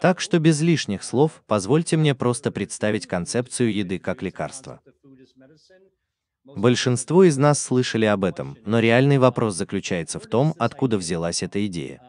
Так что без лишних слов позвольте мне просто представить концепцию еды как лекарства. Большинство из нас слышали об этом, но реальный вопрос заключается в том, откуда взялась эта идея.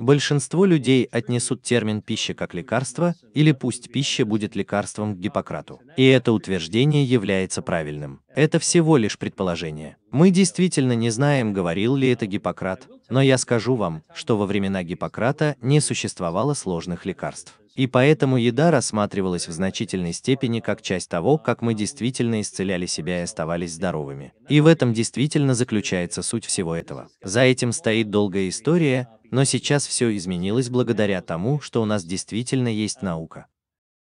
Большинство людей отнесут термин «пища» как лекарство, или «пусть пища будет лекарством» к Гиппократу. И это утверждение является правильным. Это всего лишь предположение. Мы действительно не знаем, говорил ли это Гиппократ, но я скажу вам, что во времена Гиппократа не существовало сложных лекарств. И поэтому еда рассматривалась в значительной степени как часть того, как мы действительно исцеляли себя и оставались здоровыми. И в этом действительно заключается суть всего этого. За этим стоит долгая история, но сейчас все изменилось благодаря тому, что у нас действительно есть наука.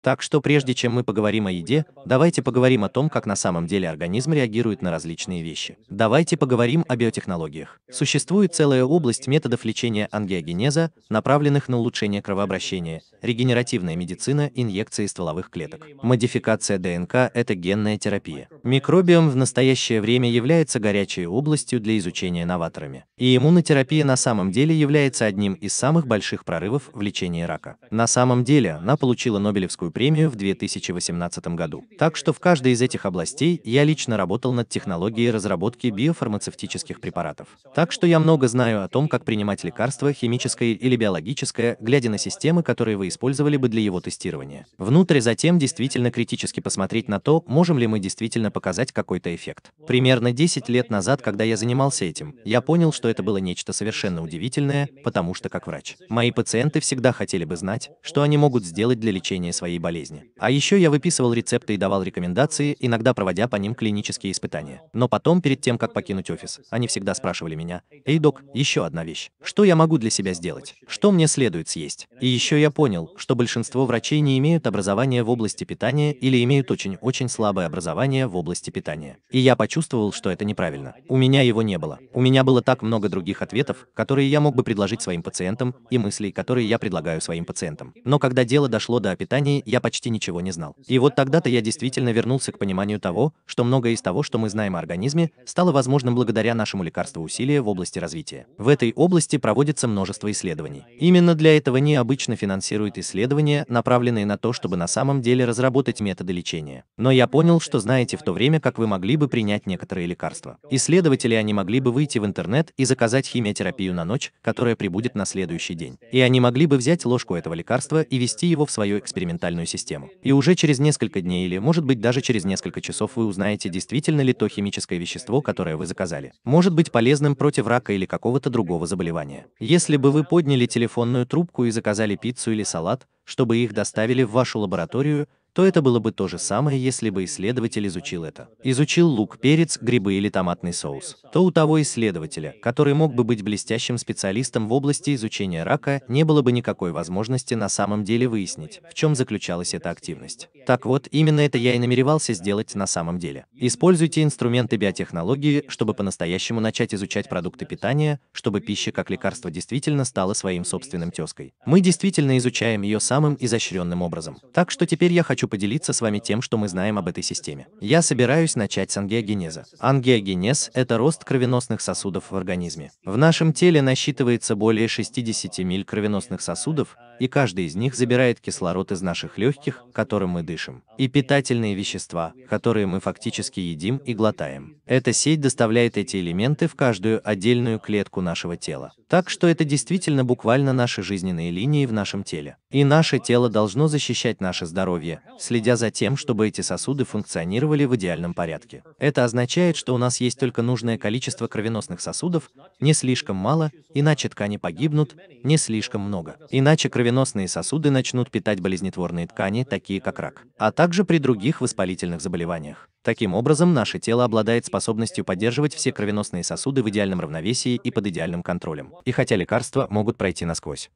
Так что прежде чем мы поговорим о еде, давайте поговорим о том, как на самом деле организм реагирует на различные вещи. Давайте поговорим о биотехнологиях. Существует целая область методов лечения ангиогенеза, направленных на улучшение кровообращения, регенеративная медицина, инъекции стволовых клеток. Модификация ДНК – это генная терапия. Микробиом в настоящее время является горячей областью для изучения новаторами. И иммунотерапия на самом деле является одним из самых больших прорывов в лечении рака. На самом деле, она получила Нобелевскую премию в 2018 году. Так что в каждой из этих областей я лично работал над технологией разработки биофармацевтических препаратов. Так что я много знаю о том, как принимать лекарства, химическое или биологическое, глядя на системы, которые вы использовали бы для его тестирования. Внутрь затем действительно критически посмотреть на то, можем ли мы действительно показать какой-то эффект. Примерно 10 лет назад, когда я занимался этим, я понял, что это было нечто совершенно удивительное, потому что как врач. Мои пациенты всегда хотели бы знать, что они могут сделать для лечения своей болезни болезни. А еще я выписывал рецепты и давал рекомендации, иногда проводя по ним клинические испытания. Но потом, перед тем, как покинуть офис, они всегда спрашивали меня, «Эй, док, еще одна вещь. Что я могу для себя сделать? Что мне следует съесть?» И еще я понял, что большинство врачей не имеют образования в области питания или имеют очень-очень слабое образование в области питания. И я почувствовал, что это неправильно. У меня его не было. У меня было так много других ответов, которые я мог бы предложить своим пациентам, и мыслей, которые я предлагаю своим пациентам. Но когда дело дошло до питания, я я почти ничего не знал. И вот тогда-то я действительно вернулся к пониманию того, что многое из того, что мы знаем о организме, стало возможным благодаря нашему лекарству усилия в области развития. В этой области проводится множество исследований. Именно для этого НИ обычно финансирует исследования, направленные на то, чтобы на самом деле разработать методы лечения. Но я понял, что знаете в то время, как вы могли бы принять некоторые лекарства. Исследователи, они могли бы выйти в интернет и заказать химиотерапию на ночь, которая прибудет на следующий день. И они могли бы взять ложку этого лекарства и вести его в свое экспериментальное функциональную систему. И уже через несколько дней или, может быть, даже через несколько часов вы узнаете, действительно ли то химическое вещество, которое вы заказали, может быть полезным против рака или какого-то другого заболевания. Если бы вы подняли телефонную трубку и заказали пиццу или салат, чтобы их доставили в вашу лабораторию, то это было бы то же самое, если бы исследователь изучил это. Изучил лук, перец, грибы или томатный соус. То у того исследователя, который мог бы быть блестящим специалистом в области изучения рака, не было бы никакой возможности на самом деле выяснить, в чем заключалась эта активность. Так вот, именно это я и намеревался сделать на самом деле. Используйте инструменты биотехнологии, чтобы по-настоящему начать изучать продукты питания, чтобы пища как лекарство действительно стала своим собственным тезкой. Мы действительно изучаем ее самым изощренным образом. Так что теперь я хочу хочу поделиться с вами тем, что мы знаем об этой системе. Я собираюсь начать с ангиогенеза. Ангиогенез – это рост кровеносных сосудов в организме. В нашем теле насчитывается более 60 миль кровеносных сосудов, и каждый из них забирает кислород из наших легких, которым мы дышим, и питательные вещества, которые мы фактически едим и глотаем. Эта сеть доставляет эти элементы в каждую отдельную клетку нашего тела. Так что это действительно буквально наши жизненные линии в нашем теле. И наше тело должно защищать наше здоровье, следя за тем, чтобы эти сосуды функционировали в идеальном порядке. Это означает, что у нас есть только нужное количество кровеносных сосудов, не слишком мало, иначе ткани погибнут, не слишком много. Иначе кровеносные кровеносные сосуды начнут питать болезнетворные ткани, такие как рак, а также при других воспалительных заболеваниях. Таким образом, наше тело обладает способностью поддерживать все кровеносные сосуды в идеальном равновесии и под идеальным контролем. И хотя лекарства могут пройти насквозь,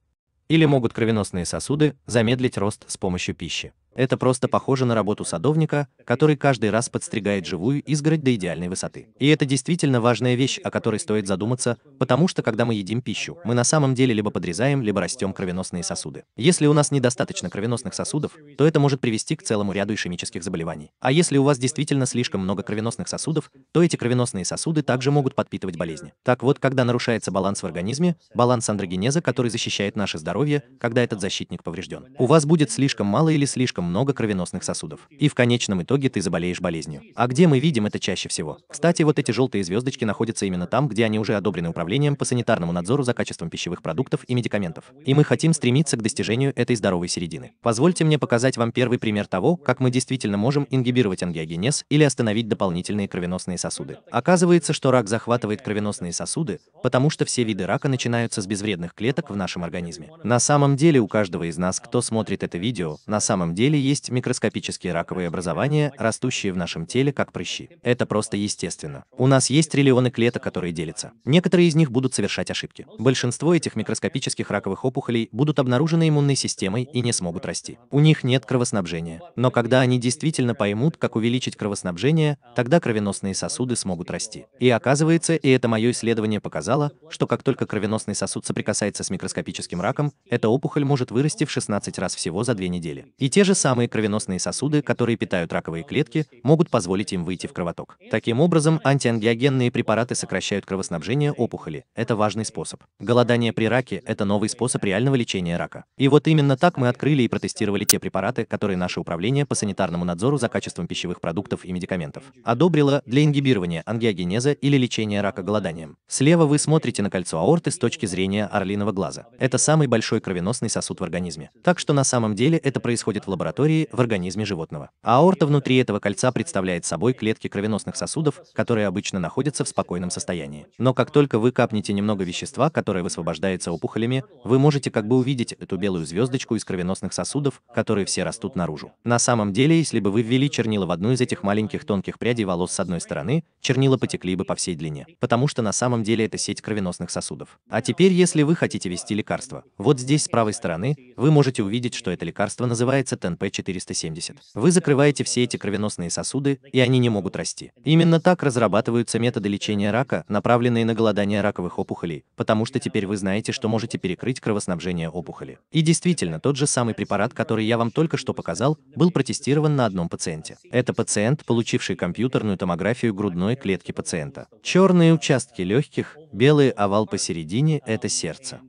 или могут кровеносные сосуды замедлить рост с помощью пищи. Это просто похоже на работу садовника, который каждый раз подстригает живую изгородь до идеальной высоты. И это действительно важная вещь, о которой стоит задуматься, потому что когда мы едим пищу, мы на самом деле либо подрезаем, либо растем кровеносные сосуды. Если у нас недостаточно кровеносных сосудов, то это может привести к целому ряду ишемических заболеваний. А если у вас действительно слишком много кровеносных сосудов, то эти кровеносные сосуды также могут подпитывать болезни. Так вот, когда нарушается баланс в организме, баланс андрогенеза, который защищает наше здоровье, когда этот защитник поврежден, у вас будет слишком мало или слишком слишком много кровеносных сосудов. И в конечном итоге ты заболеешь болезнью. А где мы видим это чаще всего? Кстати, вот эти желтые звездочки находятся именно там, где они уже одобрены управлением по санитарному надзору за качеством пищевых продуктов и медикаментов. И мы хотим стремиться к достижению этой здоровой середины. Позвольте мне показать вам первый пример того, как мы действительно можем ингибировать ангиогенез или остановить дополнительные кровеносные сосуды. Оказывается, что рак захватывает кровеносные сосуды, потому что все виды рака начинаются с безвредных клеток в нашем организме. На самом деле у каждого из нас, кто смотрит это видео, на самом деле теле есть микроскопические раковые образования, растущие в нашем теле как прыщи. Это просто естественно. У нас есть триллионы клеток, которые делятся. Некоторые из них будут совершать ошибки. Большинство этих микроскопических раковых опухолей будут обнаружены иммунной системой и не смогут расти. У них нет кровоснабжения. Но когда они действительно поймут, как увеличить кровоснабжение, тогда кровеносные сосуды смогут расти. И оказывается, и это мое исследование показало, что как только кровеносный сосуд соприкасается с микроскопическим раком, эта опухоль может вырасти в 16 раз всего за две недели. И те же самые кровеносные сосуды, которые питают раковые клетки, могут позволить им выйти в кровоток. Таким образом, антиангиогенные препараты сокращают кровоснабжение опухоли. Это важный способ. Голодание при раке – это новый способ реального лечения рака. И вот именно так мы открыли и протестировали те препараты, которые наше управление по санитарному надзору за качеством пищевых продуктов и медикаментов одобрило для ингибирования ангиогенеза или лечения рака голоданием. Слева вы смотрите на кольцо аорты с точки зрения орлиного глаза. Это самый большой кровеносный сосуд в организме. Так что на самом деле это происходит в лаборатории лаборатории в организме животного. Аорта внутри этого кольца представляет собой клетки кровеносных сосудов, которые обычно находятся в спокойном состоянии. Но как только вы капнете немного вещества, которое высвобождается опухолями, вы можете как бы увидеть эту белую звездочку из кровеносных сосудов, которые все растут наружу. На самом деле, если бы вы ввели чернила в одну из этих маленьких тонких прядей волос с одной стороны, чернила потекли бы по всей длине, потому что на самом деле это сеть кровеносных сосудов. А теперь, если вы хотите вести лекарство, вот здесь с правой стороны вы можете увидеть, что это лекарство называется тент НП-470. Вы закрываете все эти кровеносные сосуды, и они не могут расти. Именно так разрабатываются методы лечения рака, направленные на голодание раковых опухолей, потому что теперь вы знаете, что можете перекрыть кровоснабжение опухоли. И действительно, тот же самый препарат, который я вам только что показал, был протестирован на одном пациенте. Это пациент, получивший компьютерную томографию грудной клетки пациента. Черные участки легких, белый овал посередине – это сердце.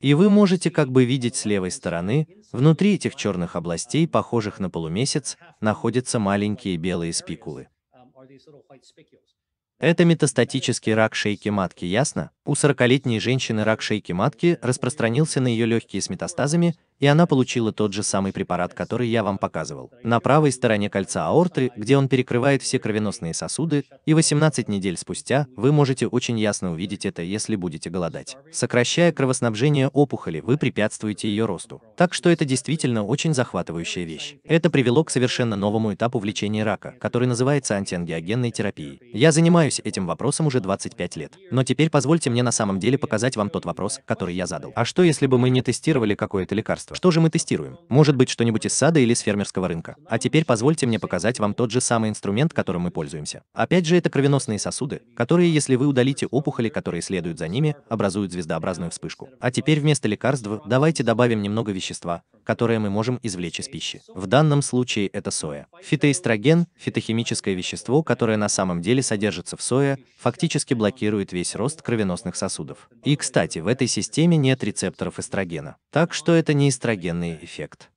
И вы можете как бы видеть с левой стороны, внутри этих черных областей, похожих на полумесяц, находятся маленькие белые спикулы. Это метастатический рак шейки матки, ясно? У 40-летней женщины рак шейки матки распространился на ее легкие с метастазами, и она получила тот же самый препарат, который я вам показывал. На правой стороне кольца аорты, где он перекрывает все кровеносные сосуды, и 18 недель спустя вы можете очень ясно увидеть это, если будете голодать. Сокращая кровоснабжение опухоли, вы препятствуете ее росту. Так что это действительно очень захватывающая вещь. Это привело к совершенно новому этапу в лечении рака, который называется антиангиогенной терапией. Я занимаюсь занимаюсь этим вопросом уже 25 лет. Но теперь позвольте мне на самом деле показать вам тот вопрос, который я задал. А что, если бы мы не тестировали какое-то лекарство? Что же мы тестируем? Может быть, что-нибудь из сада или с фермерского рынка. А теперь позвольте мне показать вам тот же самый инструмент, которым мы пользуемся. Опять же, это кровеносные сосуды, которые, если вы удалите опухоли, которые следуют за ними, образуют звездообразную вспышку. А теперь вместо лекарств давайте добавим немного вещества, которое мы можем извлечь из пищи. В данном случае это соя. Фитоэстроген – фитохимическое вещество, которое на самом деле содержится в фосфатов соя фактически блокирует весь рост кровеносных сосудов. И, кстати, в этой системе нет рецепторов эстрогена, так что это не эстрогенный эффект.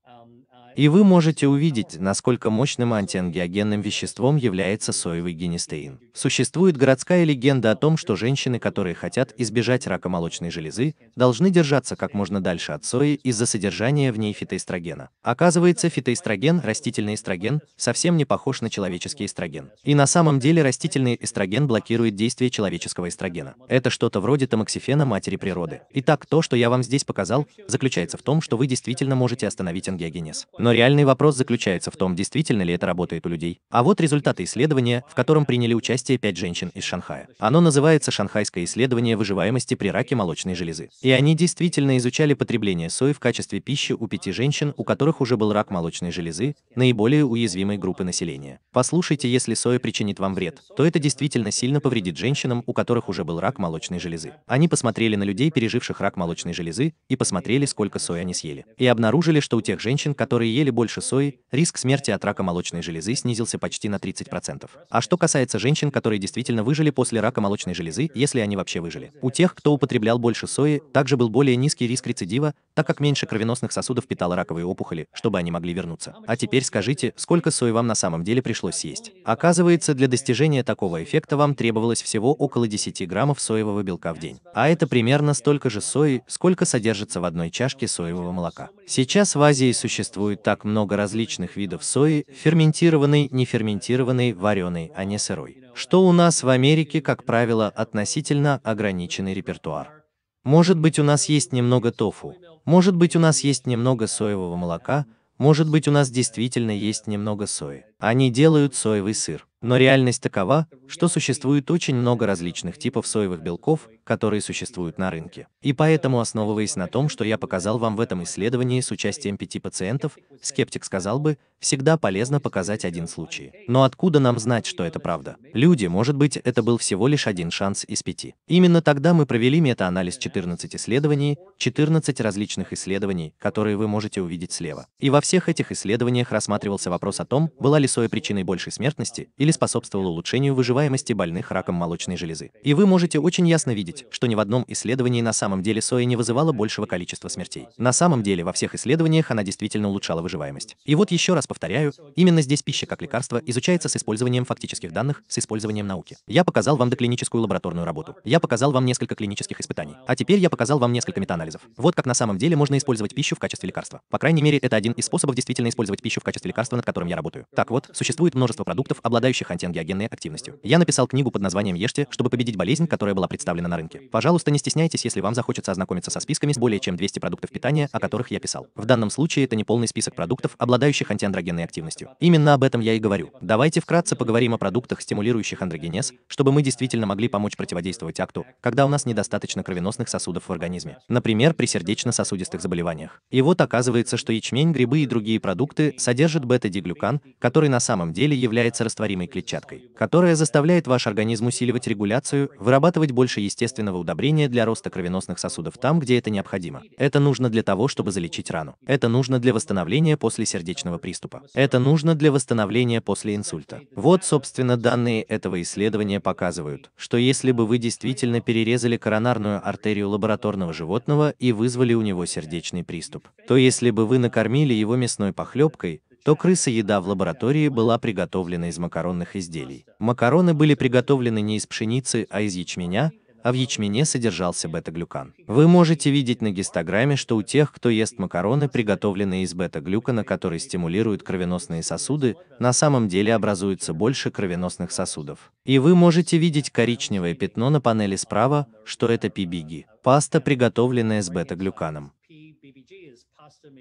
И вы можете увидеть, насколько мощным антиангиогенным веществом является соевый генистеин. Существует городская легенда о том, что женщины, которые хотят избежать рака молочной железы, должны держаться как можно дальше от сои из-за содержания в ней фитоэстрогена. Оказывается, фитоэстроген, растительный эстроген, совсем не похож на человеческий эстроген. И на самом деле растительный эстроген блокирует действие человеческого эстрогена. Это что-то вроде тамоксифена матери природы. Итак, то, что я вам здесь показал, заключается в том, что вы действительно можете остановить ангиогенез. Но реальный вопрос заключается в том, действительно ли это работает у людей. А вот результаты исследования, в котором приняли участие пять женщин из Шанхая. Оно называется «Шанхайское исследование выживаемости при раке молочной железы». И они действительно изучали потребление сои в качестве пищи у пяти женщин, у которых уже был рак молочной железы, наиболее уязвимой группы населения. Послушайте, если соя причинит вам вред, то это действительно сильно повредит женщинам, у которых уже был рак молочной железы. Они посмотрели на людей, переживших рак молочной железы, и посмотрели, сколько сои они съели. И обнаружили, что у тех женщин, которые ели больше сои, риск смерти от рака молочной железы снизился почти на 30%. А что касается женщин, которые действительно выжили после рака молочной железы, если они вообще выжили, у тех, кто употреблял больше сои, также был более низкий риск рецидива, так как меньше кровеносных сосудов питало раковые опухоли, чтобы они могли вернуться. А теперь скажите, сколько сои вам на самом деле пришлось съесть? Оказывается, для достижения такого эффекта вам требовалось всего около 10 граммов соевого белка в день. А это примерно столько же сои, сколько содержится в одной чашке соевого молока. Сейчас в Азии существует так много различных видов сои, ферментированной, неферментированной, вареной, а не сырой, что у нас в Америке, как правило, относительно ограниченный репертуар. Может быть у нас есть немного тофу, может быть у нас есть немного соевого молока, может быть у нас действительно есть немного сои. Они делают соевый сыр. Но реальность такова, что существует очень много различных типов соевых белков, которые существуют на рынке. И поэтому, основываясь на том, что я показал вам в этом исследовании с участием пяти пациентов, скептик сказал бы, всегда полезно показать один случай. Но откуда нам знать, что это правда? Люди, может быть, это был всего лишь один шанс из пяти. Именно тогда мы провели мета-анализ 14 исследований, 14 различных исследований, которые вы можете увидеть слева. И во всех этих исследованиях рассматривался вопрос о том, была ли соя причиной большей смертности или способствовала улучшению выживаемости больных раком молочной железы. И вы можете очень ясно видеть, отметить, что ни в одном исследовании на самом деле соя не вызывала большего количества смертей. На самом деле во всех исследованиях она действительно улучшала выживаемость. И вот еще раз повторяю, именно здесь пища как лекарство изучается с использованием фактических данных, с использованием науки. Я показал вам доклиническую лабораторную работу. Я показал вам несколько клинических испытаний. А теперь я показал вам несколько метаанализов. Вот как на самом деле можно использовать пищу в качестве лекарства. По крайней мере, это один из способов действительно использовать пищу в качестве лекарства, над которым я работаю. Так вот, существует множество продуктов, обладающих антиангиогенной активностью. Я написал книгу под названием «Ешьте», чтобы победить болезнь, которая была представлена на рынке. Пожалуйста, не стесняйтесь, если вам захочется ознакомиться со списками с более чем 200 продуктов питания, о которых я писал. В данном случае это не полный список продуктов, обладающих антиандрогенной активностью. Именно об этом я и говорю. Давайте вкратце поговорим о продуктах, стимулирующих андрогенез, чтобы мы действительно могли помочь противодействовать акту, когда у нас недостаточно кровеносных сосудов в организме. Например, при сердечно-сосудистых заболеваниях. И вот оказывается, что ячмень, грибы и другие продукты содержат бета-диглюкан, который на самом деле является растворимой клетчаткой, которая заставляет ваш организм усиливать регуляцию, вырабатывать больше естественных естественного удобрения для роста кровеносных сосудов там, где это необходимо. Это нужно для того, чтобы залечить рану. Это нужно для восстановления после сердечного приступа. Это нужно для восстановления после инсульта. Вот, собственно, данные этого исследования показывают, что если бы вы действительно перерезали коронарную артерию лабораторного животного и вызвали у него сердечный приступ, то если бы вы накормили его мясной похлебкой, то крыса-еда в лаборатории была приготовлена из макаронных изделий. Макароны были приготовлены не из пшеницы, а из ячменя, а в ячмене содержался бета-глюкан. Вы можете видеть на гистограмме, что у тех, кто ест макароны, приготовленные из бета-глюкана, который стимулирует кровеносные сосуды, на самом деле образуется больше кровеносных сосудов. И вы можете видеть коричневое пятно на панели справа, что это пибиги – паста, приготовленная с бета-глюканом.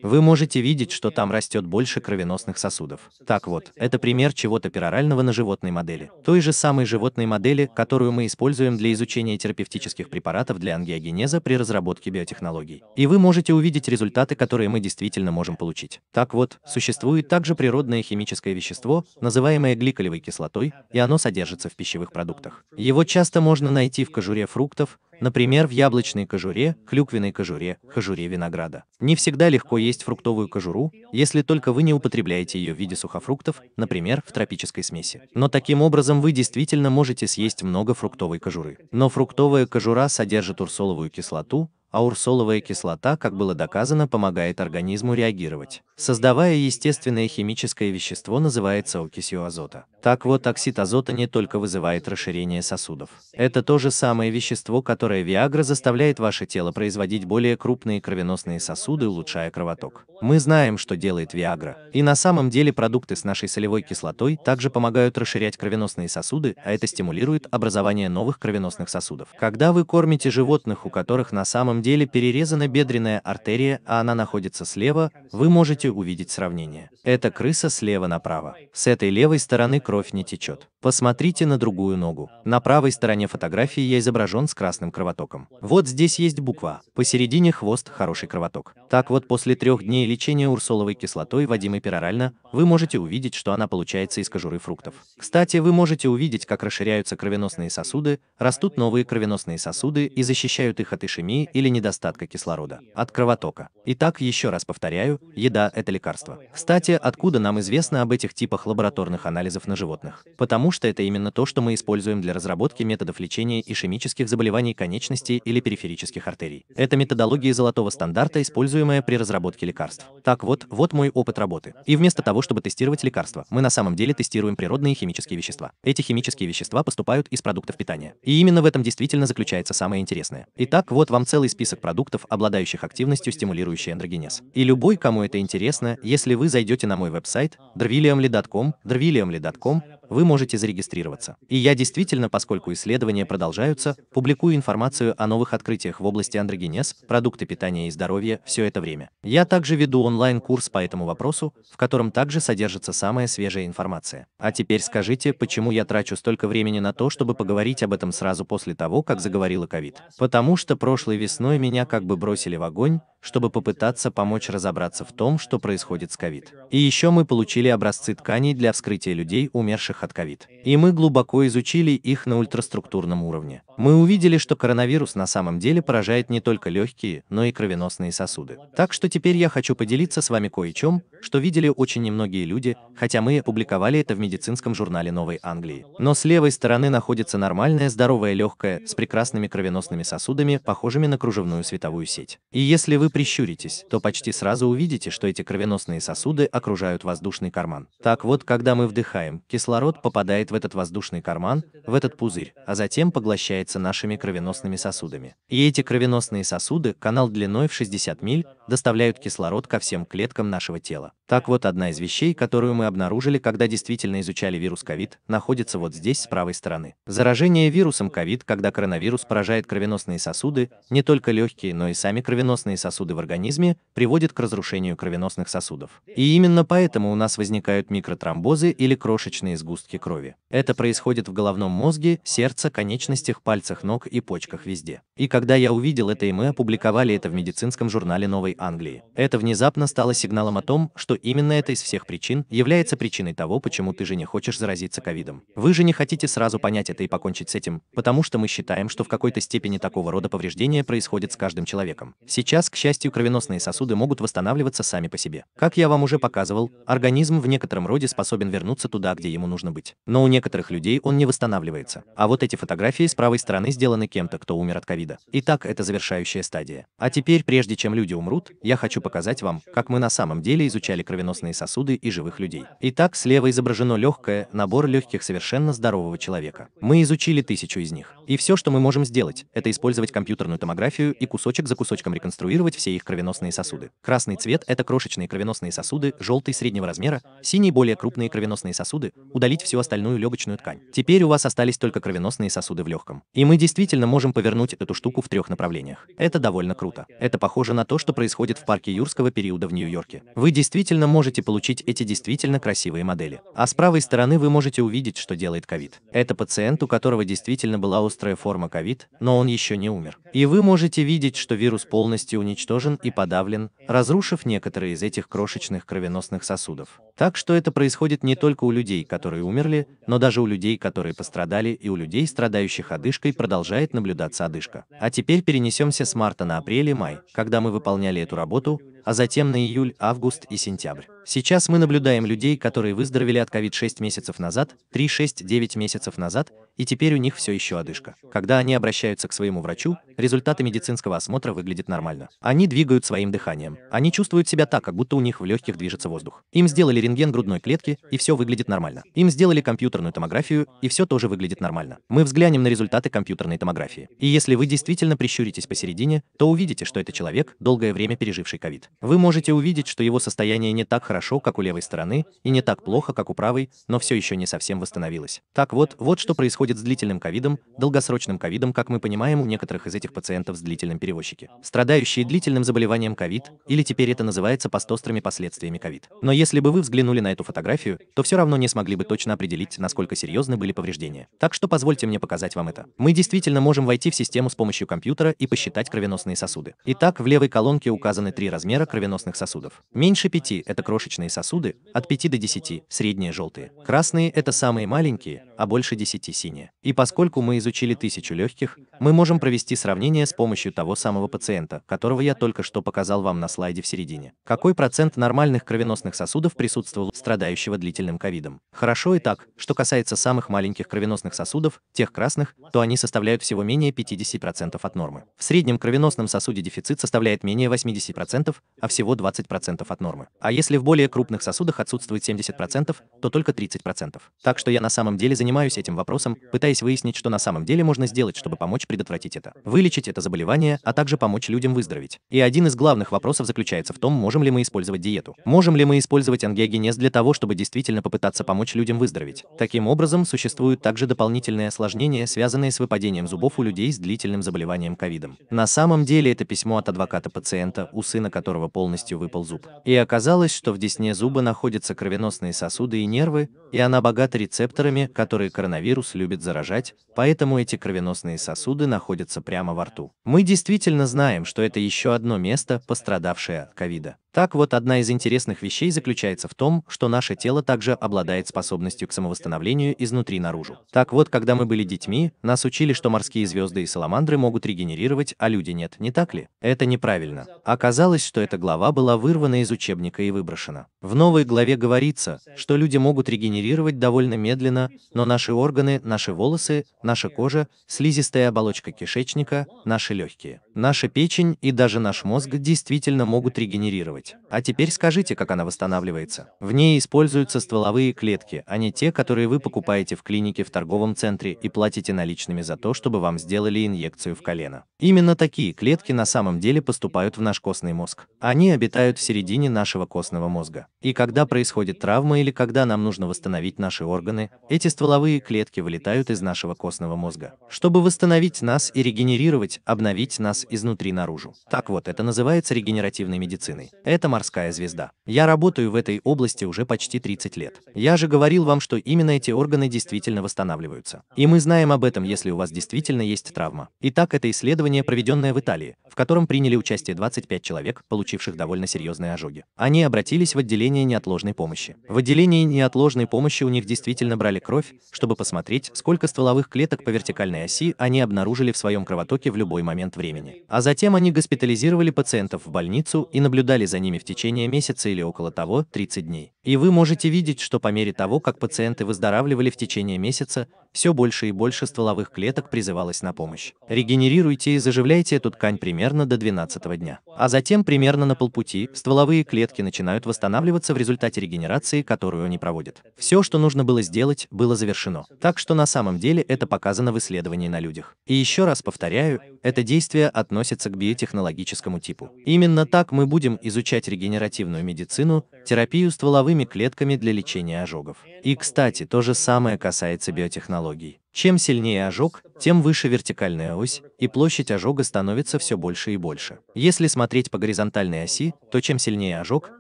Вы можете видеть, что там растет больше кровеносных сосудов. Так вот, это пример чего-то перорального на животной модели. Той же самой животной модели, которую мы используем для изучения терапевтических препаратов для ангиогенеза при разработке биотехнологий. И вы можете увидеть результаты, которые мы действительно можем получить. Так вот, существует также природное химическое вещество, называемое гликолевой кислотой, и оно содержится в пищевых продуктах. Его часто можно найти в кожуре фруктов, например, в яблочной кожуре, клюквенной кожуре, кожуре винограда. Не всегда легко есть фруктовую кожуру, если только вы не употребляете ее в виде сухофруктов, например, в тропической смеси. Но таким образом вы действительно можете съесть много фруктовой кожуры. Но фруктовая кожура содержит урсоловую кислоту, а урсоловая кислота, как было доказано, помогает организму реагировать, создавая естественное химическое вещество, называется окисью азота. Так вот, оксид азота не только вызывает расширение сосудов. Это то же самое вещество, которое Виагра заставляет ваше тело производить более крупные кровеносные сосуды, улучшая кровоток. Мы знаем, что делает Виагра. И на самом деле продукты с нашей солевой кислотой также помогают расширять кровеносные сосуды, а это стимулирует образование новых кровеносных сосудов. Когда вы кормите животных, у которых на самом самом деле перерезана бедренная артерия, а она находится слева, вы можете увидеть сравнение. Это крыса слева направо. С этой левой стороны кровь не течет. Посмотрите на другую ногу. На правой стороне фотографии я изображен с красным кровотоком. Вот здесь есть буква. Посередине хвост – хороший кровоток. Так вот, после трех дней лечения урсоловой кислотой Вадимой перорально, вы можете увидеть, что она получается из кожуры фруктов. Кстати, вы можете увидеть, как расширяются кровеносные сосуды, растут новые кровеносные сосуды и защищают их от ишемии или вследствие недостатка кислорода, от кровотока. Итак, еще раз повторяю, еда – это лекарство. Кстати, откуда нам известно об этих типах лабораторных анализов на животных? Потому что это именно то, что мы используем для разработки методов лечения ишемических заболеваний конечностей или периферических артерий. Это методология золотого стандарта, используемая при разработке лекарств. Так вот, вот мой опыт работы. И вместо того, чтобы тестировать лекарства, мы на самом деле тестируем природные химические вещества. Эти химические вещества поступают из продуктов питания. И именно в этом действительно заключается самое интересное. Итак, вот вам целый список список продуктов, обладающих активностью, стимулирующей андрогенез. И любой, кому это интересно, если вы зайдете на мой веб-сайт drvilliamly.com, drvilliamly.com, вы можете зарегистрироваться. И я действительно, поскольку исследования продолжаются, публикую информацию о новых открытиях в области андрогенез, продукты питания и здоровья все это время. Я также веду онлайн-курс по этому вопросу, в котором также содержится самая свежая информация. А теперь скажите, почему я трачу столько времени на то, чтобы поговорить об этом сразу после того, как заговорила ковид? Потому что прошлой весной меня как бы бросили в огонь, чтобы попытаться помочь разобраться в том, что происходит с ковид. И еще мы получили образцы тканей для вскрытия людей, умерших болезнях от COVID. И мы глубоко изучили их на ультраструктурном уровне. Мы увидели, что коронавирус на самом деле поражает не только легкие, но и кровеносные сосуды. Так что теперь я хочу поделиться с вами кое-чем, что видели очень немногие люди, хотя мы опубликовали это в медицинском журнале Новой Англии. Но с левой стороны находится нормальная, здоровая, легкая, с прекрасными кровеносными сосудами, похожими на кружевную световую сеть. И если вы прищуритесь, то почти сразу увидите, что эти кровеносные сосуды окружают воздушный карман. Так вот, когда мы вдыхаем, кислород кислород попадает в этот воздушный карман, в этот пузырь, а затем поглощается нашими кровеносными сосудами. И эти кровеносные сосуды, канал длиной в 60 миль, доставляют кислород ко всем клеткам нашего тела. Так вот, одна из вещей, которую мы обнаружили, когда действительно изучали вирус COVID, находится вот здесь, с правой стороны. Заражение вирусом COVID, когда коронавирус поражает кровеносные сосуды, не только легкие, но и сами кровеносные сосуды в организме, приводит к разрушению кровеносных сосудов. И именно поэтому у нас возникают микротромбозы или крошечные сгустки крови. Это происходит в головном мозге, сердце, конечностях, пальцах ног и почках везде. И когда я увидел это и мы опубликовали это в медицинском журнале «Новой Англии. Это внезапно стало сигналом о том, что именно это из всех причин является причиной того, почему ты же не хочешь заразиться ковидом. Вы же не хотите сразу понять это и покончить с этим, потому что мы считаем, что в какой-то степени такого рода повреждения происходит с каждым человеком. Сейчас, к счастью, кровеносные сосуды могут восстанавливаться сами по себе. Как я вам уже показывал, организм в некотором роде способен вернуться туда, где ему нужно быть. Но у некоторых людей он не восстанавливается. А вот эти фотографии с правой стороны сделаны кем-то, кто умер от ковида. Итак, это завершающая стадия. А теперь, прежде чем люди умрут, я хочу показать вам, как мы на самом деле изучали кровеносные сосуды и живых людей. Итак, слева изображено легкое, набор легких совершенно здорового человека. Мы изучили тысячу из них. И все, что мы можем сделать, это использовать компьютерную томографию и кусочек за кусочком реконструировать все их кровеносные сосуды. Красный цвет — это крошечные кровеносные сосуды, желтый — среднего размера, синий — более крупные кровеносные сосуды, удалить всю остальную легочную ткань. Теперь у вас остались только кровеносные сосуды в легком. И мы действительно можем повернуть эту штуку в трех направлениях. Это довольно круто. Это похоже на то, что происходит происходит в парке юрского периода в Нью-Йорке. Вы действительно можете получить эти действительно красивые модели. А с правой стороны вы можете увидеть, что делает ковид. Это пациент, у которого действительно была острая форма ковид, но он еще не умер. И вы можете видеть, что вирус полностью уничтожен и подавлен, разрушив некоторые из этих крошечных кровеносных сосудов. Так что это происходит не только у людей, которые умерли, но даже у людей, которые пострадали, и у людей, страдающих одышкой, продолжает наблюдаться одышка. А теперь перенесемся с марта на апрель и май, когда мы выполняли эту работу, а затем на июль, август и сентябрь. Сейчас мы наблюдаем людей, которые выздоровели от COVID 6 месяцев назад, 3-6-9 месяцев назад, и теперь у них все еще одышка. Когда они обращаются к своему врачу, результаты медицинского осмотра выглядят нормально. Они двигают своим дыханием. Они чувствуют себя так, как будто у них в легких движется воздух. Им сделали рентген грудной клетки, и все выглядит нормально. Им сделали компьютерную томографию, и все тоже выглядит нормально. Мы взглянем на результаты компьютерной томографии. И если вы действительно прищуритесь посередине, то увидите, что это человек, долгое время переживший ковид. Вы можете увидеть, что его состояние не так хорошо хорошо, как у левой стороны, и не так плохо, как у правой, но все еще не совсем восстановилось. Так вот, вот что происходит с длительным ковидом, долгосрочным ковидом, как мы понимаем, у некоторых из этих пациентов с длительным перевозчики. Страдающие длительным заболеванием ковид, или теперь это называется постострыми последствиями ковид. Но если бы вы взглянули на эту фотографию, то все равно не смогли бы точно определить, насколько серьезны были повреждения. Так что позвольте мне показать вам это. Мы действительно можем войти в систему с помощью компьютера и посчитать кровеносные сосуды. Итак, в левой колонке указаны три размера кровеносных сосудов. Меньше пяти – это крошечные мышечные сосуды от 5 до 10, средние желтые. Красные – это самые маленькие, а больше 10 синие. И поскольку мы изучили тысячу легких, мы можем провести сравнение с помощью того самого пациента, которого я только что показал вам на слайде в середине. Какой процент нормальных кровеносных сосудов присутствовал страдающего длительным ковидом? Хорошо и так, что касается самых маленьких кровеносных сосудов, тех красных, то они составляют всего менее 50% от нормы. В среднем кровеносном сосуде дефицит составляет менее 80%, а всего 20% от нормы. А если в более крупных сосудах отсутствует 70%, то только 30%. Так что я на самом деле занимаюсь этим вопросом, пытаясь выяснить, что на самом деле можно сделать, чтобы помочь предотвратить это, вылечить это заболевание, а также помочь людям выздороветь. И один из главных вопросов заключается в том, можем ли мы использовать диету. Можем ли мы использовать ангиогенез для того, чтобы действительно попытаться помочь людям выздороветь? Таким образом, существуют также дополнительные осложнения, связанные с выпадением зубов у людей с длительным заболеванием ковидом. На самом деле это письмо от адвоката пациента, у сына которого полностью выпал зуб. И оказалось, что в десне зуба находятся кровеносные сосуды и нервы, и она богата рецепторами, которые коронавирус любит заражать, поэтому эти кровеносные сосуды находятся прямо во рту. Мы действительно знаем, что это еще одно место, пострадавшее от ковида. Так вот, одна из интересных вещей заключается в том, что наше тело также обладает способностью к самовосстановлению изнутри наружу. Так вот, когда мы были детьми, нас учили, что морские звезды и саламандры могут регенерировать, а люди нет, не так ли? Это неправильно. Оказалось, что эта глава была вырвана из учебника и выброшена. Яшина. В новой главе говорится, что люди могут регенерировать довольно медленно, но наши органы, наши волосы, наша кожа, слизистая оболочка кишечника, наши легкие, наша печень и даже наш мозг действительно могут регенерировать. А теперь скажите, как она восстанавливается. В ней используются стволовые клетки, а не те, которые вы покупаете в клинике в торговом центре и платите наличными за то, чтобы вам сделали инъекцию в колено. Именно такие клетки на самом деле поступают в наш костный мозг. Они обитают в середине нашего костного мозга мозга. И когда происходит травма или когда нам нужно восстановить наши органы, эти стволовые клетки вылетают из нашего костного мозга, чтобы восстановить нас и регенерировать, обновить нас изнутри наружу. Так вот, это называется регенеративной медициной. Это морская звезда. Я работаю в этой области уже почти 30 лет. Я же говорил вам, что именно эти органы действительно восстанавливаются. И мы знаем об этом, если у вас действительно есть травма. Итак, это исследование, проведенное в Италии, в котором приняли участие 25 человек, получивших довольно серьезные ожоги. Они обратились обратились в отделение неотложной помощи. В отделении неотложной помощи у них действительно брали кровь, чтобы посмотреть, сколько стволовых клеток по вертикальной оси они обнаружили в своем кровотоке в любой момент времени. А затем они госпитализировали пациентов в больницу и наблюдали за ними в течение месяца или около того 30 дней. И вы можете видеть, что по мере того, как пациенты выздоравливали в течение месяца, все больше и больше стволовых клеток призывалось на помощь. Регенерируйте и заживляйте эту ткань примерно до 12 дня. А затем примерно на полпути стволовые клетки начинают восстанавливаться в результате регенерации, которую они проводят. Все, что нужно было сделать, было завершено. Так что на самом деле это показано в исследовании на людях. И еще раз повторяю, это действие относится к биотехнологическому типу. Именно так мы будем изучать регенеративную медицину, терапию стволовыми клетками для лечения ожогов. И, кстати, то же самое касается биотехнологий технологий. Чем сильнее ожог, тем выше вертикальная ось, и площадь ожога становится все больше и больше. Если смотреть по горизонтальной оси, то чем сильнее ожог,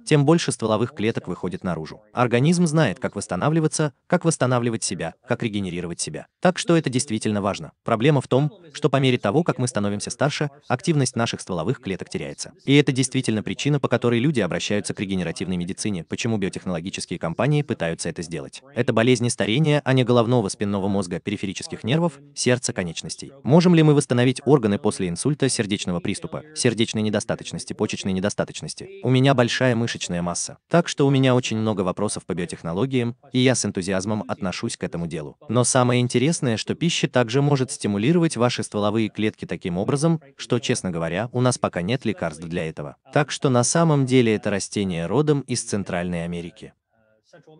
тем больше стволовых клеток выходит наружу. Организм знает, как восстанавливаться, как восстанавливать себя, как регенерировать себя. Так что это действительно важно. Проблема в том, что по мере того, как мы становимся старше, активность наших стволовых клеток теряется. И это действительно причина, по которой люди обращаются к регенеративной медицине, почему биотехнологические компании пытаются это сделать. Это болезни старения, а не головного спинного мозга, периферии периферических нервов, сердца, конечностей. Можем ли мы восстановить органы после инсульта, сердечного приступа, сердечной недостаточности, почечной недостаточности? У меня большая мышечная масса, так что у меня очень много вопросов по биотехнологиям, и я с энтузиазмом отношусь к этому делу. Но самое интересное, что пища также может стимулировать ваши стволовые клетки таким образом, что, честно говоря, у нас пока нет лекарств для этого. Так что на самом деле это растение родом из Центральной Америки.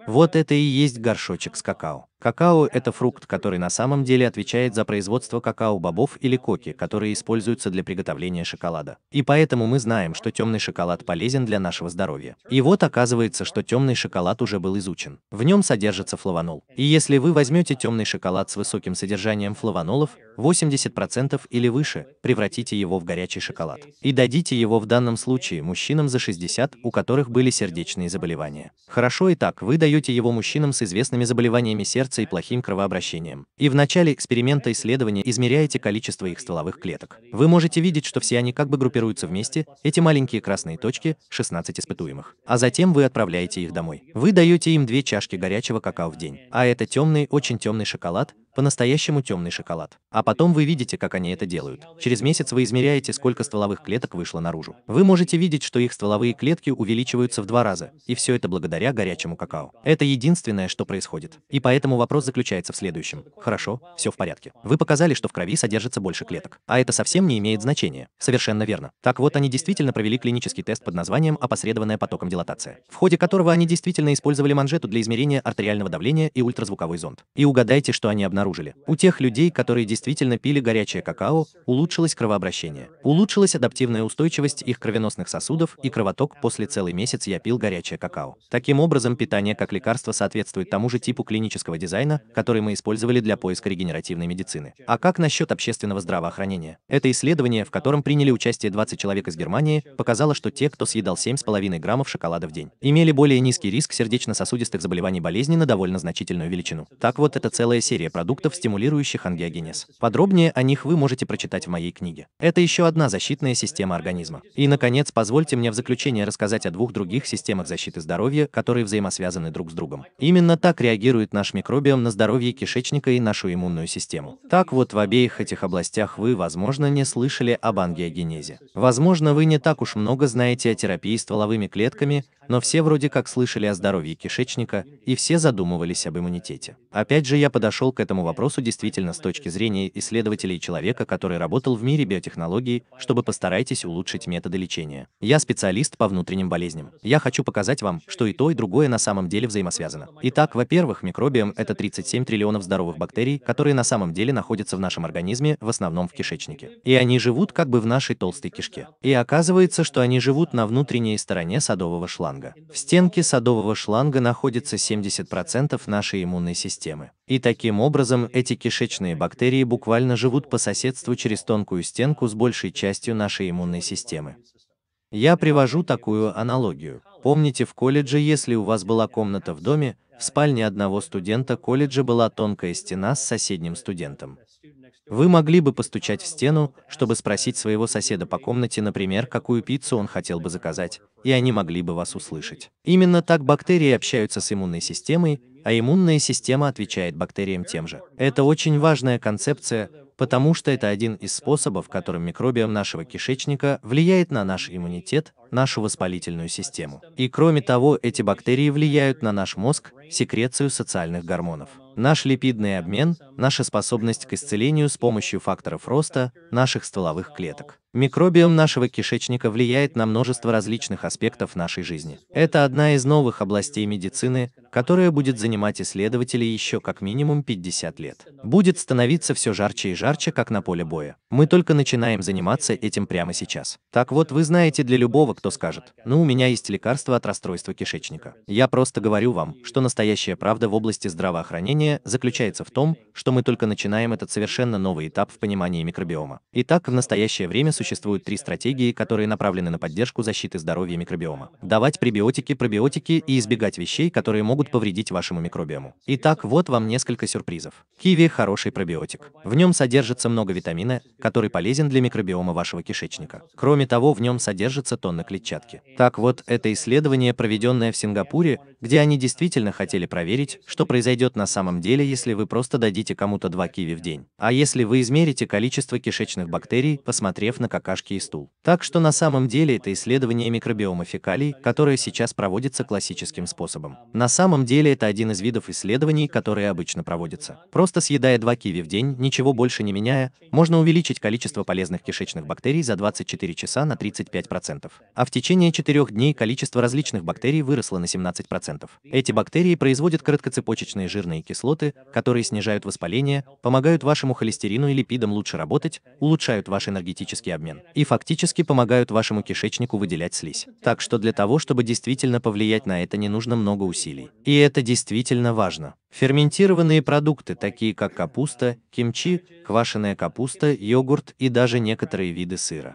Вот это и есть горшочек с какао. Какао – это фрукт, который на самом деле отвечает за производство какао-бобов или коки, которые используются для приготовления шоколада. И поэтому мы знаем, что темный шоколад полезен для нашего здоровья. И вот оказывается, что темный шоколад уже был изучен. В нем содержится флавонол. И если вы возьмете темный шоколад с высоким содержанием флавонолов, 80% или выше, превратите его в горячий шоколад. И дадите его в данном случае мужчинам за 60, у которых были сердечные заболевания. Хорошо и так, вы даете его мужчинам с известными заболеваниями сердца, сердца и плохим кровообращением. И в начале эксперимента исследования измеряете количество их стволовых клеток. Вы можете видеть, что все они как бы группируются вместе, эти маленькие красные точки – 16 испытуемых. А затем вы отправляете их домой. Вы даете им две чашки горячего какао в день. А это темный, очень темный шоколад, по-настоящему темный шоколад. А потом вы видите, как они это делают. Через месяц вы измеряете, сколько стволовых клеток вышло наружу. Вы можете видеть, что их стволовые клетки увеличиваются в два раза, и все это благодаря горячему какао. Это единственное, что происходит. И поэтому вопрос заключается в следующем. Хорошо, все в порядке. Вы показали, что в крови содержится больше клеток. А это совсем не имеет значения. Совершенно верно. Так вот, они действительно провели клинический тест под названием «Опосредованная потоком дилатация», в ходе которого они действительно использовали манжету для измерения артериального давления и ультразвуковой зонд. И угадайте, что они обнаружили обнаружили. У тех людей, которые действительно пили горячее какао, улучшилось кровообращение. Улучшилась адаптивная устойчивость их кровеносных сосудов и кровоток после целый месяц я пил горячее какао. Таким образом, питание как лекарство соответствует тому же типу клинического дизайна, который мы использовали для поиска регенеративной медицины. А как насчет общественного здравоохранения? Это исследование, в котором приняли участие 20 человек из Германии, показало, что те, кто съедал 7,5 граммов шоколада в день, имели более низкий риск сердечно-сосудистых заболеваний болезни на довольно значительную величину. Так вот, это целая серия продуктов, продуктов, стимулирующих ангиогенез. Подробнее о них вы можете прочитать в моей книге. Это еще одна защитная система организма. И, наконец, позвольте мне в заключение рассказать о двух других системах защиты здоровья, которые взаимосвязаны друг с другом. Именно так реагирует наш микробиом на здоровье кишечника и нашу иммунную систему. Так вот, в обеих этих областях вы, возможно, не слышали об ангиогенезе. Возможно, вы не так уж много знаете о терапии стволовыми клетками, но все вроде как слышали о здоровье кишечника, и все задумывались об иммунитете. Опять же, я подошел к этому этому вопросу действительно с точки зрения исследователей человека, который работал в мире биотехнологии, чтобы постарайтесь улучшить методы лечения. Я специалист по внутренним болезням. Я хочу показать вам, что и то, и другое на самом деле взаимосвязано. Итак, во-первых, микробиом — это 37 триллионов здоровых бактерий, которые на самом деле находятся в нашем организме, в основном в кишечнике. И они живут как бы в нашей толстой кишке. И оказывается, что они живут на внутренней стороне садового шланга. В стенке садового шланга находится 70% нашей иммунной системы. И таким образом образом, эти кишечные бактерии буквально живут по соседству через тонкую стенку с большей частью нашей иммунной системы. Я привожу такую аналогию. Помните в колледже, если у вас была комната в доме, в спальне одного студента колледжа была тонкая стена с соседним студентом. Вы могли бы постучать в стену, чтобы спросить своего соседа по комнате, например, какую пиццу он хотел бы заказать, и они могли бы вас услышать. Именно так бактерии общаются с иммунной системой, а иммунная система отвечает бактериям тем же. Это очень важная концепция, потому что это один из способов, которым микробиом нашего кишечника влияет на наш иммунитет, нашу воспалительную систему. И кроме того, эти бактерии влияют на наш мозг, секрецию социальных гормонов. Наш липидный обмен, наша способность к исцелению с помощью факторов роста наших стволовых клеток. Микробиом нашего кишечника влияет на множество различных аспектов нашей жизни. Это одна из новых областей медицины, которая будет занимать исследователей еще как минимум 50 лет. Будет становиться все жарче и жарче, как на поле боя. Мы только начинаем заниматься этим прямо сейчас. Так вот, вы знаете, для любого, кто скажет, ну у меня есть лекарство от расстройства кишечника. Я просто говорю вам, что настоящая правда в области здравоохранения заключается в том, что мы только начинаем этот совершенно новый этап в понимании микробиома. Итак, в настоящее время существуют три стратегии, которые направлены на поддержку защиты здоровья микробиома. Давать пребиотики, пробиотики и избегать вещей, которые могут повредить вашему микробиому. Итак, вот вам несколько сюрпризов. Киви – хороший пробиотик. В нем содержится много витамина, который полезен для микробиома вашего кишечника. Кроме того, в нем содержится тонны клетчатки. Так вот, это исследование, проведенное в Сингапуре, где они действительно хотели проверить, что произойдет на самом деле, если вы просто дадите кому-то два киви в день. А если вы измерите количество кишечных бактерий, посмотрев на какашки и стул. Так что на самом деле это исследование микробиома фекалий, которое сейчас проводится классическим способом. На самом деле это один из видов исследований, которые обычно проводятся. Просто съедая два киви в день, ничего больше не меняя, можно увеличить количество полезных кишечных бактерий за 24 часа на 35% а в течение четырех дней количество различных бактерий выросло на 17%. Эти бактерии производят короткоцепочечные жирные кислоты, которые снижают воспаление, помогают вашему холестерину и липидам лучше работать, улучшают ваш энергетический обмен и фактически помогают вашему кишечнику выделять слизь. Так что для того, чтобы действительно повлиять на это, не нужно много усилий. И это действительно важно. Ферментированные продукты, такие как капуста, кимчи, квашеная капуста, йогурт и даже некоторые виды сыра.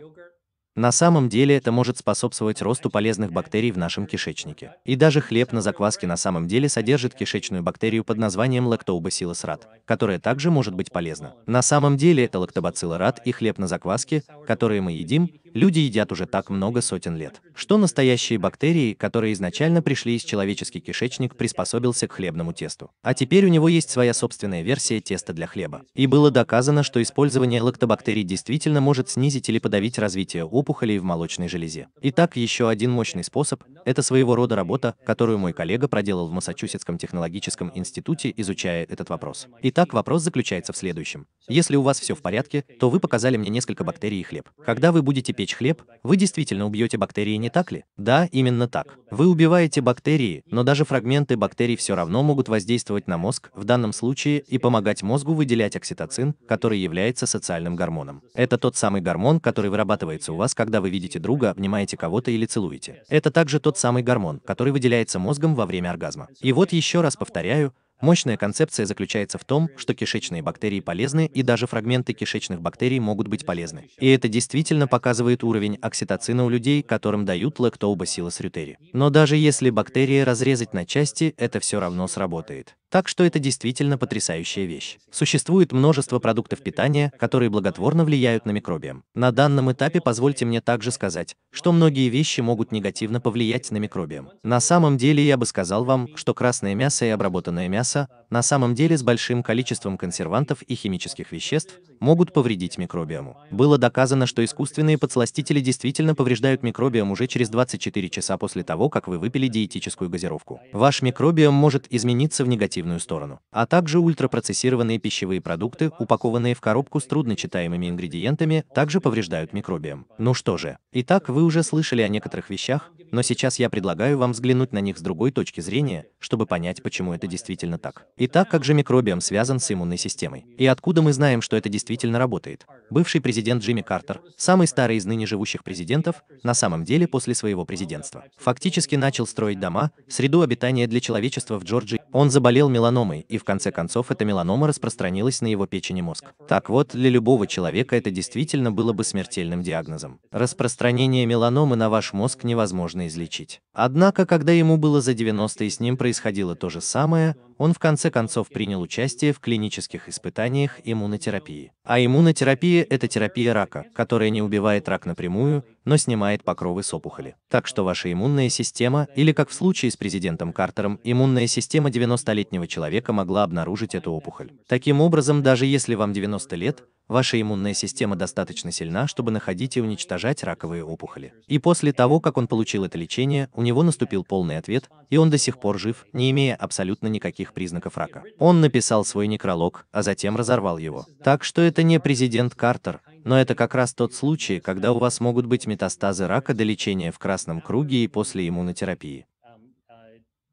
На самом деле это может способствовать росту полезных бактерий в нашем кишечнике. И даже хлеб на закваске на самом деле содержит кишечную бактерию под названием лактобациллус рат, которая также может быть полезна. На самом деле это лактобацилла рат и хлеб на закваске, которые мы едим, люди едят уже так много сотен лет, что настоящие бактерии, которые изначально пришли из человеческий кишечник, приспособился к хлебному тесту. А теперь у него есть своя собственная версия теста для хлеба. И было доказано, что использование лактобактерий действительно может снизить или подавить развитие опухолей в молочной железе. Итак, еще один мощный способ – это своего рода работа, которую мой коллега проделал в Массачусетском технологическом институте, изучая этот вопрос. Итак, вопрос заключается в следующем. Если у вас все в порядке, то вы показали мне несколько бактерий и хлеб. Когда вы будете печь печь хлеб, вы действительно убьете бактерии, не так ли? Да, именно так. Вы убиваете бактерии, но даже фрагменты бактерий все равно могут воздействовать на мозг, в данном случае, и помогать мозгу выделять окситоцин, который является социальным гормоном. Это тот самый гормон, который вырабатывается у вас, когда вы видите друга, обнимаете кого-то или целуете. Это также тот самый гормон, который выделяется мозгом во время оргазма. И вот еще раз повторяю, Мощная концепция заключается в том, что кишечные бактерии полезны и даже фрагменты кишечных бактерий могут быть полезны. И это действительно показывает уровень окситоцина у людей, которым дают лактобациллус рютери. Но даже если бактерии разрезать на части, это все равно сработает. Так что это действительно потрясающая вещь. Существует множество продуктов питания, которые благотворно влияют на микробиом. На данном этапе позвольте мне также сказать, что многие вещи могут негативно повлиять на микробиом. На самом деле я бы сказал вам, что красное мясо и обработанное мясо на самом деле с большим количеством консервантов и химических веществ, могут повредить микробиому. Было доказано, что искусственные подсластители действительно повреждают микробиом уже через 24 часа после того, как вы выпили диетическую газировку. Ваш микробиом может измениться в негативную сторону. А также ультрапроцессированные пищевые продукты, упакованные в коробку с трудночитаемыми ингредиентами, также повреждают микробиом. Ну что же, итак, вы уже слышали о некоторых вещах, но сейчас я предлагаю вам взглянуть на них с другой точки зрения, чтобы понять, почему это действительно так. Итак, как же микробиом связан с иммунной системой? И откуда мы знаем, что это действительно работает? Бывший президент Джимми Картер, самый старый из ныне живущих президентов, на самом деле после своего президентства, фактически начал строить дома, среду обитания для человечества в Джорджии. Он заболел меланомой, и в конце концов эта меланома распространилась на его печень и мозг. Так вот, для любого человека это действительно было бы смертельным диагнозом. Распространение меланомы на ваш мозг невозможно излечить. Однако, когда ему было за 90 и с ним происходило то же самое, он в конце концов принял участие в клинических испытаниях иммунотерапии. А иммунотерапия – это терапия рака, которая не убивает рак напрямую, но снимает покровы с опухоли. Так что ваша иммунная система, или как в случае с президентом Картером, иммунная система 90-летнего человека могла обнаружить эту опухоль. Таким образом, даже если вам 90 лет, ваша иммунная система достаточно сильна, чтобы находить и уничтожать раковые опухоли. И после того, как он получил это лечение, у него наступил полный ответ, и он до сих пор жив, не имея абсолютно никаких признаков рака. Он написал свой некролог, а затем разорвал его. Так что это не президент Картер, но это как раз тот случай, когда у вас могут быть метастазы рака до лечения в красном круге и после иммунотерапии.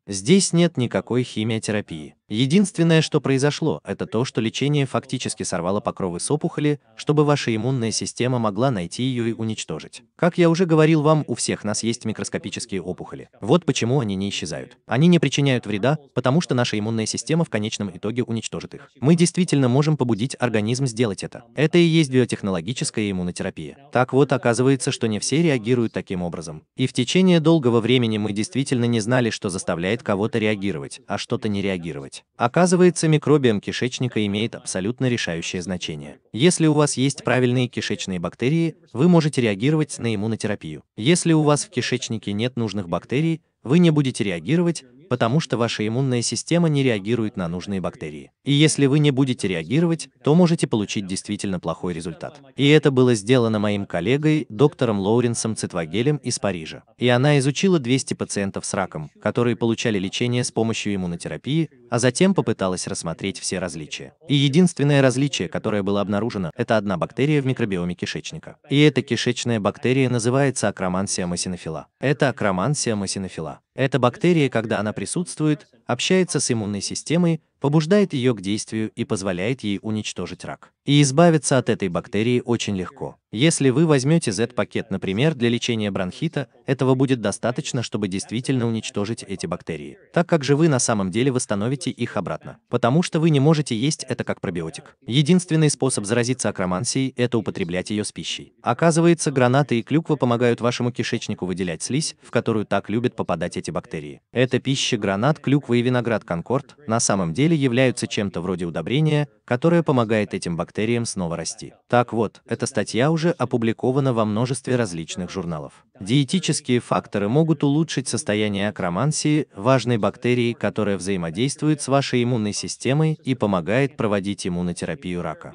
Здесь нет никакой химиотерапии. Единственное, что произошло, это то, что лечение фактически сорвало покровы с опухоли, чтобы ваша иммунная система могла найти ее и уничтожить. Как я уже говорил вам, у всех нас есть микроскопические опухоли. Вот почему они не исчезают. Они не причиняют вреда, потому что наша иммунная система в конечном итоге уничтожит их. Мы действительно можем побудить организм сделать это. Это и есть биотехнологическая иммунотерапия. Так вот, оказывается, что не все реагируют таким образом. И в течение долгого времени мы действительно не знали, что заставляет кого-то реагировать, а что-то не реагировать есть. Оказывается, микробиом кишечника имеет абсолютно решающее значение. Если у вас есть правильные кишечные бактерии, вы можете реагировать на иммунотерапию. Если у вас в кишечнике нет нужных бактерий, вы не будете реагировать, потому что ваша иммунная система не реагирует на нужные бактерии. И если вы не будете реагировать, то можете получить действительно плохой результат. И это было сделано моим коллегой, доктором Лоуренсом Цитвагелем из Парижа. И она изучила 200 пациентов с раком, которые получали лечение с помощью иммунотерапии, а затем попыталась рассмотреть все различия. И единственное различие, которое было обнаружено, это одна бактерия в микробиоме кишечника. И эта кишечная бактерия называется акромансия масинофила. Это акромансия масинофила. Эта бактерия, когда она присутствует, общается с иммунной системой, побуждает ее к действию и позволяет ей уничтожить рак. И избавиться от этой бактерии очень легко. Если вы возьмете Z-пакет, например, для лечения бронхита, этого будет достаточно, чтобы действительно уничтожить эти бактерии, так как же вы на самом деле восстановите их обратно, потому что вы не можете есть это как пробиотик. Единственный способ заразиться акромансией – это употреблять ее с пищей. Оказывается, гранаты и клюква помогают вашему кишечнику выделять слизь, в которую так любят попадать эти бактерии. Это пища гранат, клюквы и виноград Конкорд на самом деле являются чем-то вроде удобрения, которое помогает этим бактериям снова расти. Так вот, эта статья уже опубликована во множестве различных журналов. Диетические факторы могут улучшить состояние акромансии, важной бактерии, которая взаимодействует с вашей иммунной системой и помогает проводить иммунотерапию рака.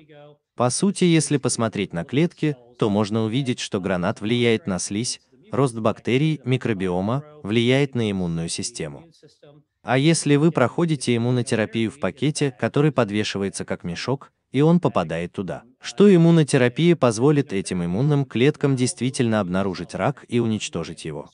По сути, если посмотреть на клетки, то можно увидеть, что гранат влияет на слизь, рост бактерий, микробиома, влияет на иммунную систему. А если вы проходите иммунотерапию в пакете, который подвешивается как мешок, и он попадает туда, что иммунотерапия позволит этим иммунным клеткам действительно обнаружить рак и уничтожить его.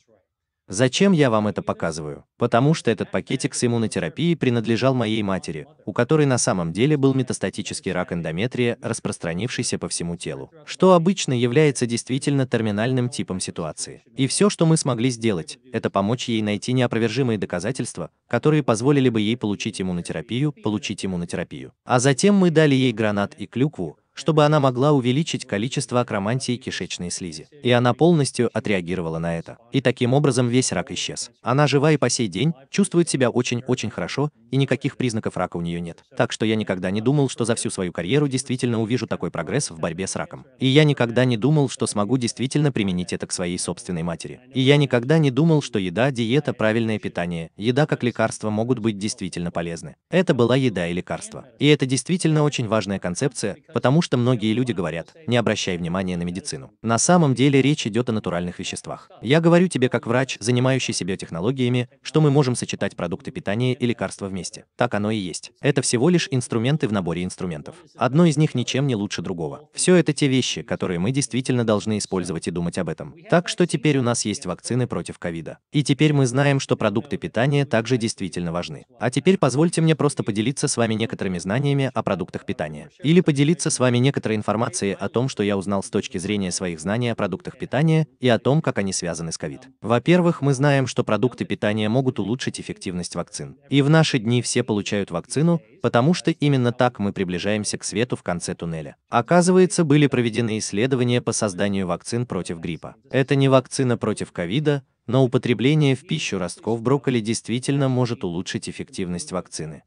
Зачем я вам это показываю? Потому что этот пакетик с иммунотерапией принадлежал моей матери, у которой на самом деле был метастатический рак эндометрия, распространившийся по всему телу, что обычно является действительно терминальным типом ситуации. И все, что мы смогли сделать, это помочь ей найти неопровержимые доказательства, которые позволили бы ей получить иммунотерапию, получить иммунотерапию. А затем мы дали ей гранат и клюкву, чтобы она могла увеличить количество акромантии кишечной слизи. И она полностью отреагировала на это. И таким образом весь рак исчез. Она жива и по сей день, чувствует себя очень-очень хорошо, и никаких признаков рака у нее нет. Так что я никогда не думал, что за всю свою карьеру действительно увижу такой прогресс в борьбе с раком. И я никогда не думал, что смогу действительно применить это к своей собственной матери. И я никогда не думал, что еда, диета, правильное питание, еда как лекарство могут быть действительно полезны. Это была еда и лекарство. И это действительно очень важная концепция, потому что многие люди говорят, не обращай внимания на медицину. На самом деле речь идет о натуральных веществах. Я говорю тебе как врач, занимающийся биотехнологиями, что мы можем сочетать продукты питания и лекарства вместе. Так оно и есть. Это всего лишь инструменты в наборе инструментов. Одно из них ничем не лучше другого. Все это те вещи, которые мы действительно должны использовать и думать об этом. Так что теперь у нас есть вакцины против ковида. И теперь мы знаем, что продукты питания также действительно важны. А теперь позвольте мне просто поделиться с вами некоторыми знаниями о продуктах питания. Или поделиться с вами вами некоторые информации о том, что я узнал с точки зрения своих знаний о продуктах питания и о том, как они связаны с ковид. Во-первых, мы знаем, что продукты питания могут улучшить эффективность вакцин. И в наши дни все получают вакцину, потому что именно так мы приближаемся к свету в конце туннеля. Оказывается, были проведены исследования по созданию вакцин против гриппа. Это не вакцина против ковида, но употребление в пищу ростков брокколи действительно может улучшить эффективность вакцины.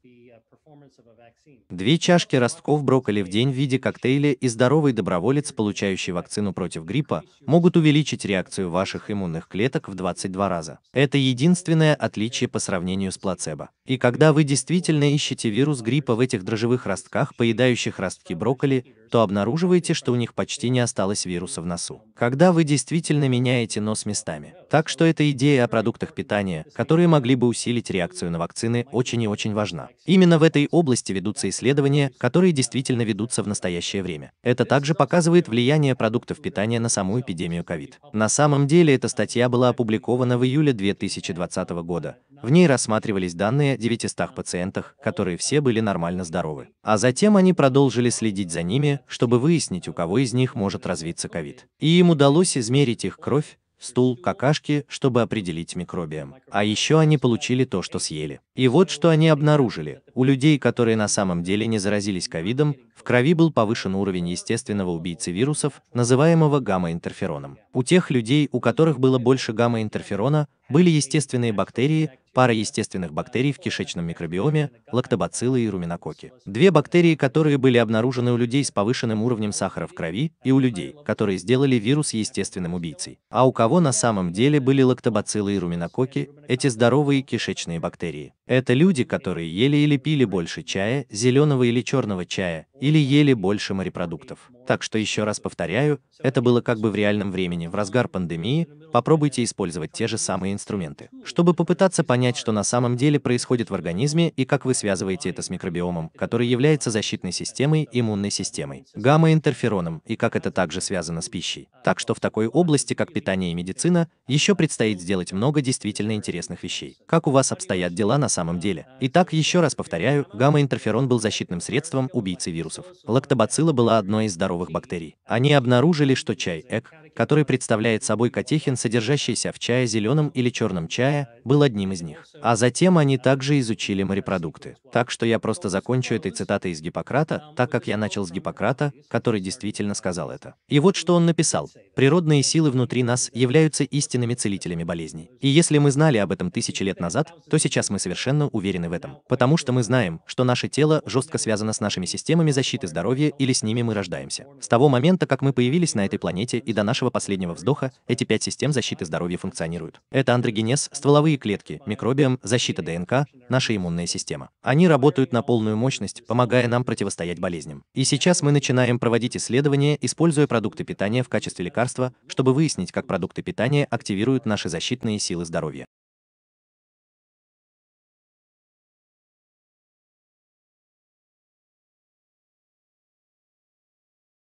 Две чашки ростков брокколи в день в виде коктейля и здоровый доброволец, получающий вакцину против гриппа, могут увеличить реакцию ваших иммунных клеток в 22 раза. Это единственное отличие по сравнению с плацебо. И когда вы действительно ищете вирус гриппа в этих дрожжевых ростках, поедающих ростки брокколи, то обнаруживаете, что у них почти не осталось вируса в носу. Когда вы действительно меняете нос местами. Так что эта идея о продуктах питания, которые могли бы усилить реакцию на вакцины, очень и очень важна. Именно в этой области ведутся исследования, которые действительно ведутся в настоящее время. Это также показывает влияние продуктов питания на саму эпидемию COVID. На самом деле эта статья была опубликована в июле 2020 года. В ней рассматривались данные о 900 пациентах, которые все были нормально здоровы. А затем они продолжили следить за ними, чтобы выяснить, у кого из них может развиться ковид. И им удалось измерить их кровь, стул, какашки, чтобы определить микробиом. А еще они получили то, что съели. И вот что они обнаружили. У людей, которые на самом деле не заразились ковидом, в крови был повышен уровень естественного убийцы вирусов, называемого гамма-интерфероном. У тех людей, у которых было больше гамма-интерферона, были естественные бактерии, пара естественных бактерий в кишечном микробиоме, лактобациллы и руминококи. Две бактерии, которые были обнаружены у людей с повышенным уровнем сахара в крови и у людей, которые сделали вирус естественным убийцей. А у кого на самом деле были лактобациллы и руминококи, эти здоровые кишечные бактерии? Это люди, которые ели или пили больше чая, зеленого или черного чая, или ели больше морепродуктов. Так что еще раз повторяю, это было как бы в реальном времени, в разгар пандемии, попробуйте использовать те же самые инструменты. Чтобы попытаться понять, понять, что на самом деле происходит в организме и как вы связываете это с микробиомом, который является защитной системой, иммунной системой, гамма-интерфероном и как это также связано с пищей. Так что в такой области, как питание и медицина, еще предстоит сделать много действительно интересных вещей. Как у вас обстоят дела на самом деле? Итак, еще раз повторяю, гамма-интерферон был защитным средством убийцы вирусов. Лактобацилла была одной из здоровых бактерий. Они обнаружили, что чай, эк, который представляет собой катехин, содержащийся в чае зеленом или черном чае, был одним из них. А затем они также изучили морепродукты. Так что я просто закончу этой цитатой из Гиппократа, так как я начал с Гиппократа, который действительно сказал это. И вот что он написал. Природные силы внутри нас являются истинными целителями болезней. И если мы знали об этом тысячи лет назад, то сейчас мы совершенно уверены в этом. Потому что мы знаем, что наше тело жестко связано с нашими системами защиты здоровья или с ними мы рождаемся. С того момента, как мы появились на этой планете и до нашего нашего последнего вздоха эти пять систем защиты здоровья функционируют. Это андрогенез, стволовые клетки, микробиом, защита ДНК, наша иммунная система. Они работают на полную мощность, помогая нам противостоять болезням. И сейчас мы начинаем проводить исследования, используя продукты питания в качестве лекарства, чтобы выяснить, как продукты питания активируют наши защитные силы здоровья.